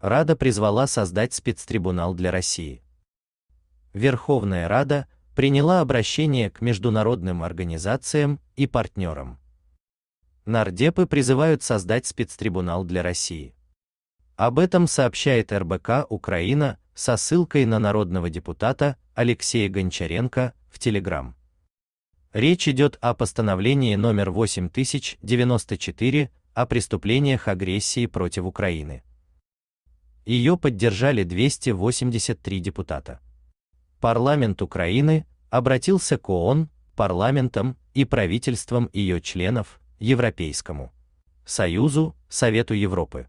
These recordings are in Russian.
Рада призвала создать спецтрибунал для России. Верховная Рада приняла обращение к международным организациям и партнерам. Нардепы призывают создать спецтрибунал для России. Об этом сообщает РБК Украина со ссылкой на народного депутата Алексея Гончаренко в Телеграм. Речь идет о постановлении номер 8094 о преступлениях агрессии против Украины. Ее поддержали 283 депутата. Парламент Украины обратился к ООН, парламентам и правительствам ее членов, Европейскому Союзу, Совету Европы.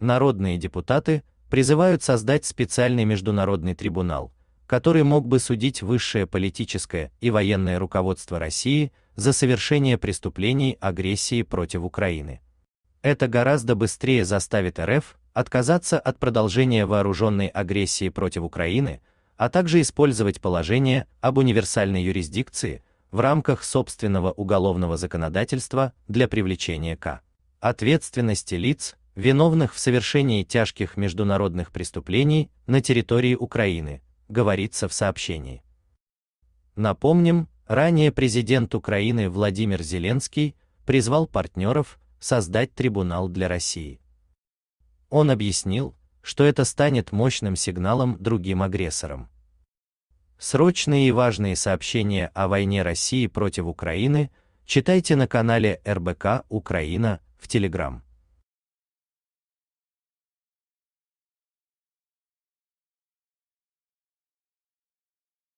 Народные депутаты призывают создать специальный международный трибунал, который мог бы судить высшее политическое и военное руководство России за совершение преступлений агрессии против Украины. Это гораздо быстрее заставит РФ отказаться от продолжения вооруженной агрессии против Украины, а также использовать положение об универсальной юрисдикции в рамках собственного уголовного законодательства для привлечения к ответственности лиц, виновных в совершении тяжких международных преступлений на территории Украины, говорится в сообщении. Напомним, ранее президент Украины Владимир Зеленский призвал партнеров создать трибунал для России. Он объяснил, что это станет мощным сигналом другим агрессорам. Срочные и важные сообщения о войне России против Украины читайте на канале РБК Украина в Телеграм.